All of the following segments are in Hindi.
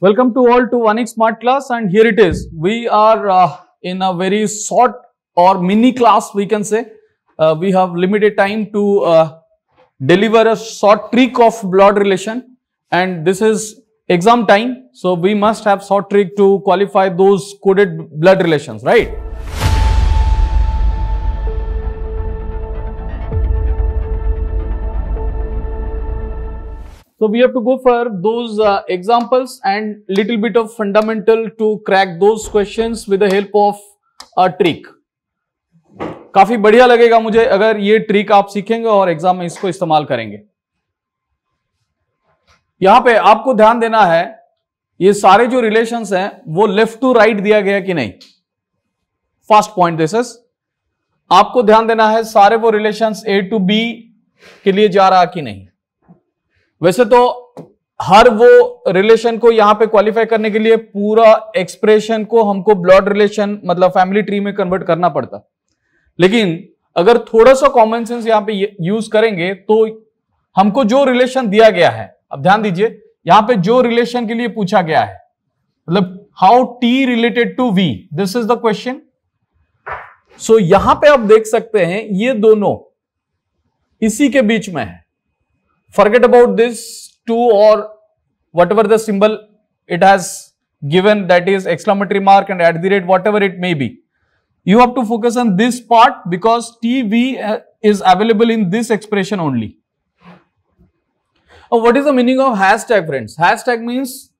Welcome to all to 1x Smart class and here it is. We are uh, in a very short or mini class we can say. Uh, we have limited time to uh, deliver a short trick of blood relation and this is exam time. So, we must have short trick to qualify those coded blood relations, right? So we have to go for those uh, examples and little bit of fundamental to crack those questions with the help of a trick. काफी बढ़िया लगेगा मुझे अगर ये ट्रिक आप सीखेंगे और एग्जाम में इसको इस्तेमाल करेंगे यहां पे आपको ध्यान देना है ये सारे जो रिलेशंस हैं वो लेफ्ट टू राइट दिया गया कि नहीं फर्स्ट पॉइंट दिस इज आपको ध्यान देना है सारे वो रिलेशंस ए टू बी के लिए जा रहा कि नहीं वैसे तो हर वो रिलेशन को यहां पे क्वालिफाई करने के लिए पूरा एक्सप्रेशन को हमको ब्लड रिलेशन मतलब फैमिली ट्री में कन्वर्ट करना पड़ता लेकिन अगर थोड़ा सा कॉमन सेंस यहां पे यूज करेंगे तो हमको जो रिलेशन दिया गया है अब ध्यान दीजिए यहां पे जो रिलेशन के लिए पूछा गया है मतलब how T related to V this is the question so यहां पे आप देख सकते हैं ये दोनों इसी के बीच में है Forget about this 2 or whatever the symbol it has given that is exclamatory mark and at the rate whatever it may be. You have to focus on this part because TV uh, is available in this expression only. Now, what is the meaning of hashtag friends? Hashtag means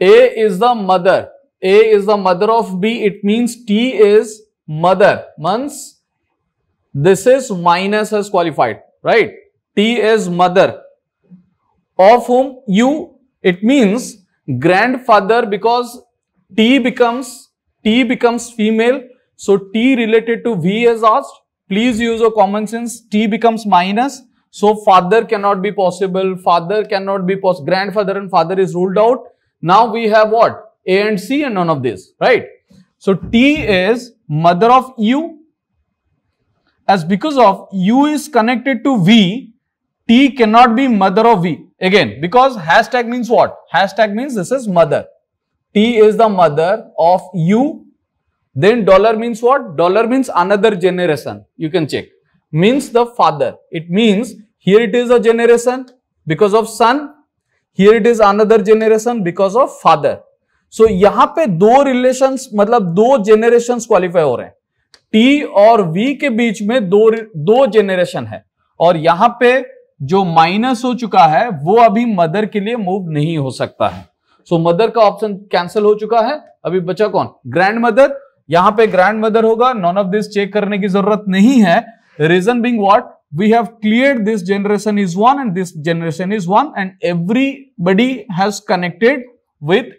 A is the mother. A is the mother of B. It means T is mother. Means this is minus as qualified, right? T is mother, of whom you, it means grandfather because T becomes, T becomes female. So T related to V is asked. Please use your common sense. T becomes minus. So father cannot be possible. Father cannot be possible. Grandfather and father is ruled out. Now we have what? A and C and none of this, right? So T is mother of U as because of U is connected to V, T cannot be mother of V. Again, because hashtag means what? Hashtag means this is mother. T is the mother of U. Then dollar means what? Dollar means another generation. You can check. Means the father. It means here it is a generation because of son. Here it is another generation because of father. so, यहां पे दो relations मतलब दो generations qualify हो रहे हैं T और V के बीच में दो दो generation है और यहां पे जो माइनस हो चुका है वो अभी मदर के लिए मूव नहीं हो सकता है सो so, मदर का ऑप्शन कैंसिल हो चुका है अभी बचा कौन ग्रैंड मदर यहां पे ग्रैंड मदर होगा नॉन ऑफ दिस चेक करने की जरूरत नहीं है reason being what we have clear this generation is one and this generation is one and everybody has connected with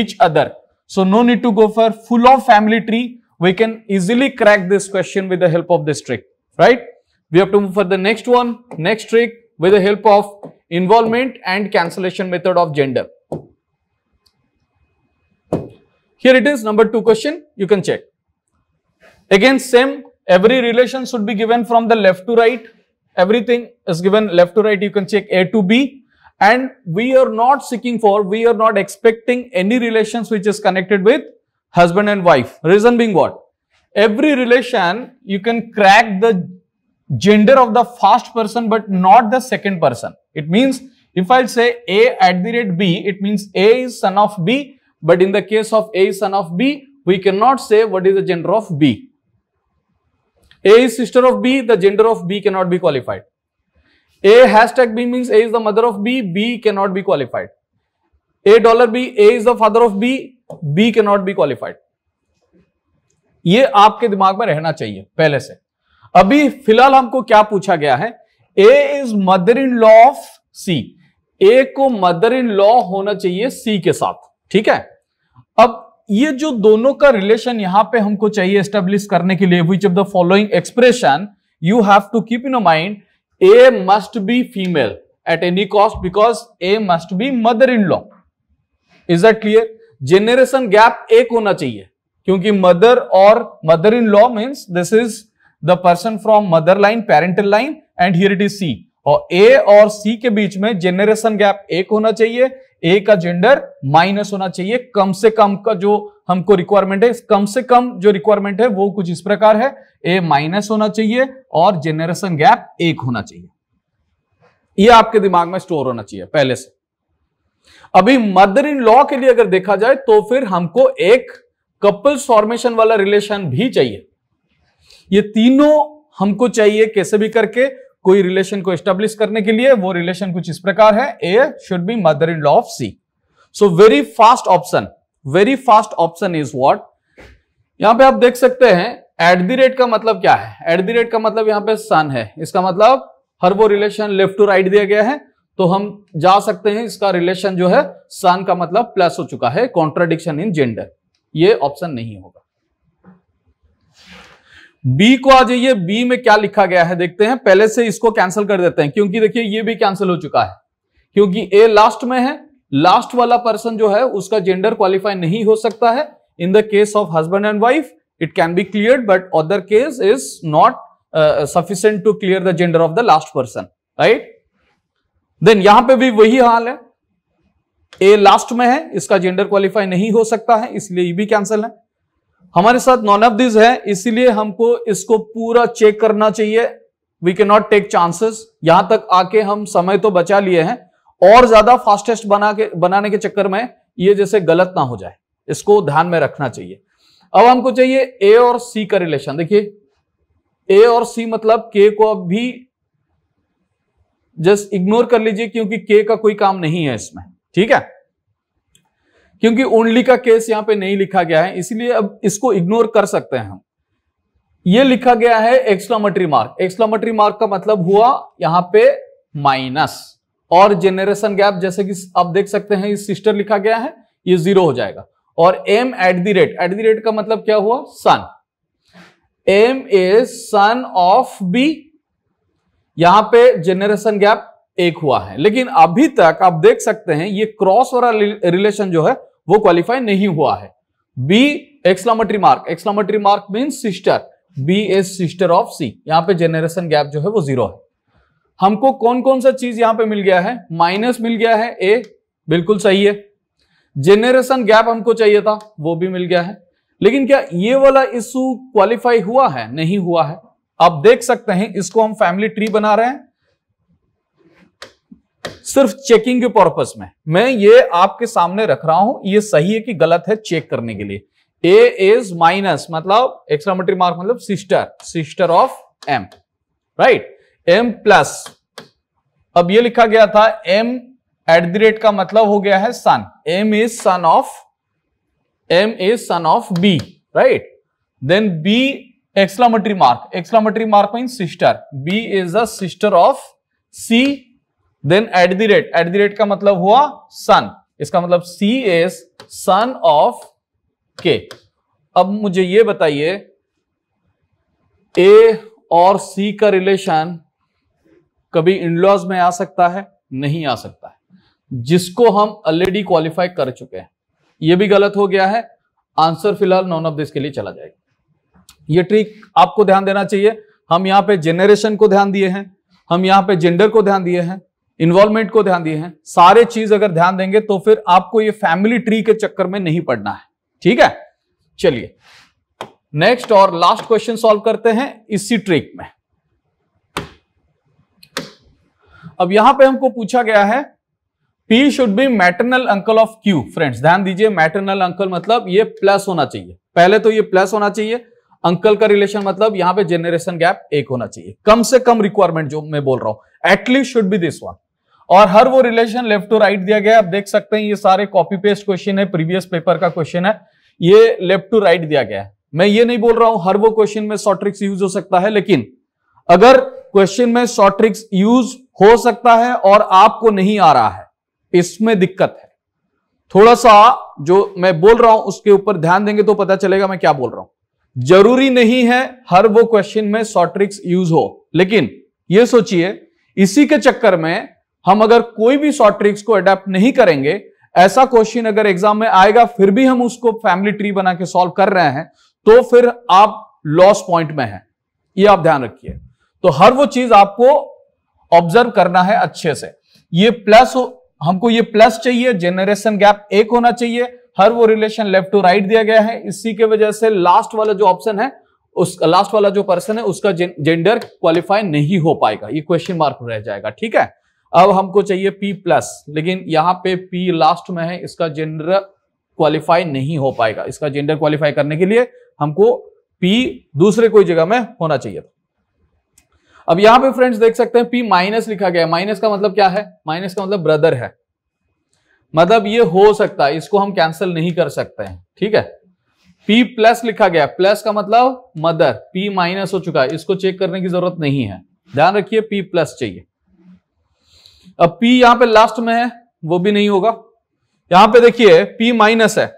each other so no need to go for full of family tree we can easily crack this question with help of this trick right we have to move for the next one next trick with the help of involvement and cancellation method of gender. Here it is number 2 question you can check. Again same every relation should be given from the left to right everything is given left to right you can check A to B and we are not seeking for we are not expecting any relations which is connected with husband and wife reason being what every relation you can crack the gender of the first person but not the second person. It means if I say A at the rate B, it means A is son of B. But in the case of A is son of B, we cannot say what is the gender of B. A is sister of B, the gender of B cannot be qualified. A hashtag B means A is the mother of B, B cannot be qualified. A dollar B, A is the father of B, B cannot be qualified. ये आपके दिमाग में रहना चाहिए पहले से अभी फिलहाल हमको क्या पूछा गया है A is mother in law of C A को मदर इन लॉ होना चाहिए सी के साथ ठीक है अब ये जो दोनों का रिलेशन यहां पे हमको चाहिए एस्टेब्लिश करने के लिए which of the following expression you have to keep in mind A must be female at any cost because A must be mother in law is that clear generation gap एक होना चाहिए क्योंकि मदर और mother in law means this is the person from mother line parental line and here it is C और ए और सी के बीच में जेनरेशन गैप एक होना चाहिए ए का जेंडर माइनस होना चाहिए कम से कम का जो हमको रिक्वायरमेंट है कम से कम जो रिक्वायरमेंट है वो कुछ इस प्रकार है ए माइनस होना चाहिए और जेनरेशन गैप एक होना चाहिए ये आपके दिमाग में स्टोर होना चाहिए पहले से अभी मदर इन लॉ के लिए अगर देखा जाए तो फिर हमको एक कपल्स फॉर्मेशन वाला रिलेशन भी चाहिए ये तीनों हमको चाहिए कैसे भी करके कोई रिलेशन को एस्टेब्लिश करने के लिए वो रिलेशन कुछ इस प्रकार है A should be mother in law of C so very fast option very fast option is what यहां पे आप देख सकते हैं एट द रेट का मतलब क्या है एट द रेट का मतलब यहां पे सन है इसका मतलब हर वो रिलेशन लेफ्ट टू राइट दिया गया है तो हम जा सकते हैं इसका रिलेशन जो है सन का मतलब प्लस हो चुका है कॉन्ट्राडिक्शन इन जेंडर ये ऑप्शन नहीं होगा बी को आ जाइए बी में क्या लिखा गया है देखते हैं पहले से इसको कैंसिल कर देते हैं क्योंकि देखिए ये भी कैंसिल हो चुका है क्योंकि ए लास्ट में है लास्ट वाला पर्सन जो है उसका जेंडर क्वालिफाई नहीं हो सकता है in the case of husband and wife it can be clear but other case is not sufficient to clear the gender of the last person right then यहां पे भी वही हाल है ए लास्ट में है इसका जेंडर क्वालिफाई नहीं हो सकता है इसलिए ये भी कैंसिल है हमारे साथ नॉन ऑफ दिस है इसीलिए हमको इसको पूरा चेक करना चाहिए वी के नॉट टेक चांसेस यहां तक आके हम समय तो बचा लिए हैं और ज्यादा फास्टेस्ट बना के बनाने के चक्कर में ये जैसे गलत ना हो जाए इसको ध्यान में रखना चाहिए अब हमको चाहिए ए और सी का रिलेशन देखिए ए और सी मतलब के को अब भी जस्ट इग्नोर कर लीजिए क्योंकि के का कोई काम नहीं है इसमें ठीक है क्योंकि ओनली का केस यहां पे नहीं लिखा गया है इसलिए अब इसको इग्नोर कर सकते हैं हम ये लिखा गया है एक्सक्लामेटरी मार्क एक्सक्लामेटरी मार्क का मतलब हुआ यहां पे माइनस और जेनरेशन गैप जैसे कि आप देख सकते हैं इस सिस्टर लिखा गया है ये जीरो हो जाएगा और M at the rate at the rate का मतलब क्या हुआ son M is son of B यहां पे जेनरेशन गैप एक हुआ है लेकिन अभी तक आप देख सकते हैं ये क्रॉस वाला रिलेशन जो है वो क्वालिफाई नहीं हुआ है B exclamatory mark exclamatory mark mean sister B as sister of C यहां पे जेनरेशन गैप जो है वो जीरो है हमको कौन कौन सा चीज यहां पे मिल गया है माइनस मिल गया है ए बिल्कुल सही है जेनरेशन गैप हमको चाहिए था वो भी मिल गया है लेकिन क्या ये वाला इशू क्वालिफाई हुआ है नहीं हुआ है आप देख सकते हैं इसको हम फैमिली ट्री बना रहे हैं सिर्फ चेकिंग के पर्पस में मैं ये आपके सामने रख रहा हूं ये सही है कि गलत है चेक करने के लिए ए इज माइनस मतलब एक्सट्रामेटरी मार्क मतलब sister sister of M right M plus अब ये लिखा गया था एम एट द रेट का मतलब हो गया है son M is son of M is son of B right then B exclamatory mark exclamatory mark mean sister B is the sister of C then at the rate at the rate का मतलब हुआ सन इसका मतलब सी एस सन ऑफ के अब मुझे ये बताइए ए और सी का रिलेशन कभी इनलॉज में आ सकता है नहीं आ सकता है जिसको हम ऑलरेडी क्वालिफाई कर चुके हैं ये भी गलत हो गया है आंसर फिलहाल नॉन ऑफ दिस के लिए चला जाएगा ये ट्रिक आपको ध्यान देना चाहिए हम यहां पे जेनरेशन को ध्यान दिए हैं हम यहां पे जेंडर को ध्यान दिए हैं इन्वॉल्वमेंट को ध्यान दिए हैं सारे चीज अगर ध्यान देंगे तो फिर आपको ये फैमिली ट्री के चक्कर में नहीं पड़ना है ठीक है चलिए नेक्स्ट और लास्ट क्वेश्चन सॉल्व करते हैं इसी ट्रिक में अब यहां पे हमको पूछा गया है P should be maternal uncle of Q friends ध्यान दीजिए मैटरनल अंकल मतलब ये प्लस होना चाहिए पहले तो ये प्लस होना चाहिए अंकल का रिलेशन मतलब यहां पे जेनरेशन गैप एक होना चाहिए कम से कम रिक्वायरमेंट जो मैं बोल रहा हूं at least should be this one और हर वो रिलेशन लेफ्ट टू राइट दिया गया आप देख सकते हैं ये सारे कॉपी पेस्ट क्वेश्चन है प्रीवियस पेपर का क्वेश्चन है ये लेफ्ट टू राइट दिया गया है मैं ये नहीं बोल रहा हूं हर वो क्वेश्चन में शॉर्ट ट्रिक्स यूज हो सकता है लेकिन अगर क्वेश्चन में शॉर्ट ट्रिक्स यूज हो सकता है और आपको नहीं आ रहा है इसमें दिक्कत है थोड़ा सा जो मैं बोल रहा हूं उसके ऊपर ध्यान देंगे तो पता चलेगा मैं क्या बोल रहा हूं जरूरी नहीं है हर वो क्वेश्चन में शॉर्ट ट्रिक्स यूज हो लेकिन ये सोचिए इसी के चक्कर में हम अगर कोई भी शॉर्ट ट्रिक्स को अडेप्ट नहीं करेंगे ऐसा क्वेश्चन अगर एग्जाम में आएगा फिर भी हम उसको फैमिली ट्री बना के सॉल्व कर रहे हैं तो फिर आप लॉस पॉइंट में हैं ये आप ध्यान रखिए तो हर वो चीज आपको ऑब्जर्व करना है अच्छे से ये प्लस हमको ये प्लस चाहिए जेनरेशन गैप एक होना चाहिए हर वो रिलेशन लेफ्ट टू राइट दिया गया है इसी के वजह से लास्ट वाला जो ऑप्शन है उस लास्ट वाला जो पर्सन है उसका जेंडर क्वालिफाई नहीं हो पाएगा ये क्वेश्चन मार्क रह जाएगा ठीक है अब हमको चाहिए पी प्लस लेकिन यहाँ पे पी लास्ट में है इसका जेंडर क्वालिफाई नहीं हो पाएगा इसका जेंडर क्वालिफाई करने के लिए हमको पी दूसरे कोई जगह में होना चाहिए था अब यहां पे फ्रेंड्स देख सकते हैं पी माइनस लिखा गया माइनस का मतलब क्या है माइनस का मतलब ब्रदर है मतलब ये हो सकता है इसको हम कैंसिल नहीं कर सकते हैं ठीक है पी प्लस लिखा गया प्लस का मतलब मदर पी माइनस हो चुका है इसको चेक करने की जरूरत नहीं है ध्यान रखिए पी प्लस चाहिए अब p यहां पे लास्ट में है वो भी नहीं होगा यहां पे देखिए p माइनस है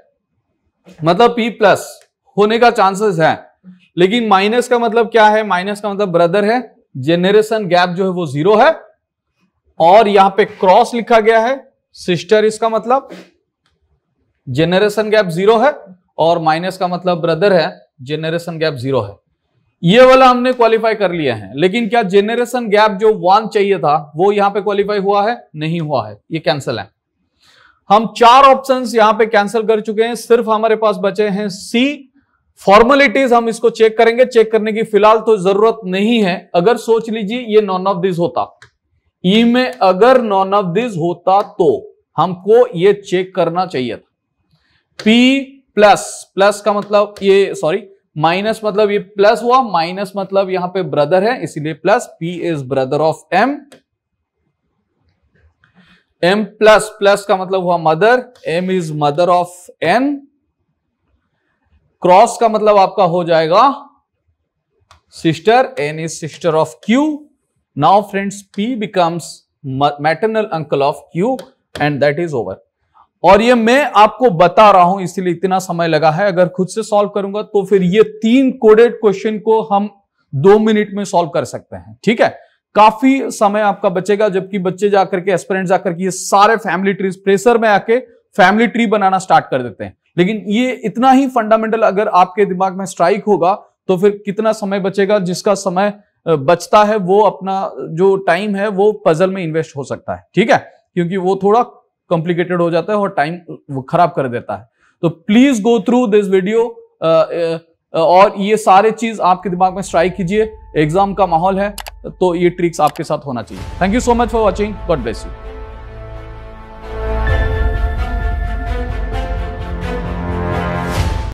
मतलब p प्लस होने का चांसेस है लेकिन माइनस का मतलब क्या है माइनस का मतलब ब्रदर है जेनरेशन गैप जो है वो जीरो है और यहां पे क्रॉस लिखा गया है सिस्टर इसका मतलब जेनरेशन गैप जीरो है और माइनस का मतलब ब्रदर है जेनरेशन गैप जीरो है ये वाला हमने क्वालिफाई कर लिया है लेकिन क्या जेनरेशन गैप जो वन चाहिए था वो यहां पे क्वालिफाई हुआ है नहीं हुआ है ये कैंसिल है हम चार ऑप्शंस यहां पे कैंसिल कर चुके हैं सिर्फ हमारे पास बचे हैं सी फॉर्मेलिटीज हम इसको चेक करेंगे चेक करने की फिलहाल तो जरूरत नहीं है अगर सोच लीजिए ये नॉन ऑफ दिस होता ई e में अगर नॉन ऑफ दिस होता तो हमको ये चेक करना चाहिए था पी प्लस प्लस का मतलब ये सॉरी माइनस मतलब ये प्लस हुआ माइनस मतलब यहां पे ब्रदर है इसीलिए plus P is brother of M M plus plus का मतलब हुआ mother M is mother of N cross का मतलब आपका हो जाएगा sister N is sister of Q now friends P becomes maternal uncle of Q and that is over और ये मैं आपको बता रहा हूं इसलिए इतना समय लगा है अगर खुद से सॉल्व करूंगा तो फिर ये तीन कोडेड क्वेश्चन को हम दो मिनट में सॉल्व कर सकते हैं ठीक है काफी समय आपका बचेगा जबकि बच्चे जाकर के एस्पेरेंट जाकर के ये सारे फैमिली ट्री प्रेशर में आके फैमिली ट्री बनाना स्टार्ट कर देते हैं लेकिन ये इतना ही फंडामेंटल अगर आपके दिमाग में स्ट्राइक होगा तो फिर कितना समय बचेगा जिसका समय बचता है वो अपना जो टाइम है वो पजल में इन्वेस्ट हो सकता है ठीक है क्योंकि वो थोड़ा कॉम्प्लिकेटेड हो जाता है और टाइम खराब कर देता है तो please go through this video और ये सारे चीज आपके दिमाग में स्ट्राइक कीजिए एग्जाम का माहौल है तो ये ट्रिक्स आपके साथ होना चाहिए thank you so much for watching God bless you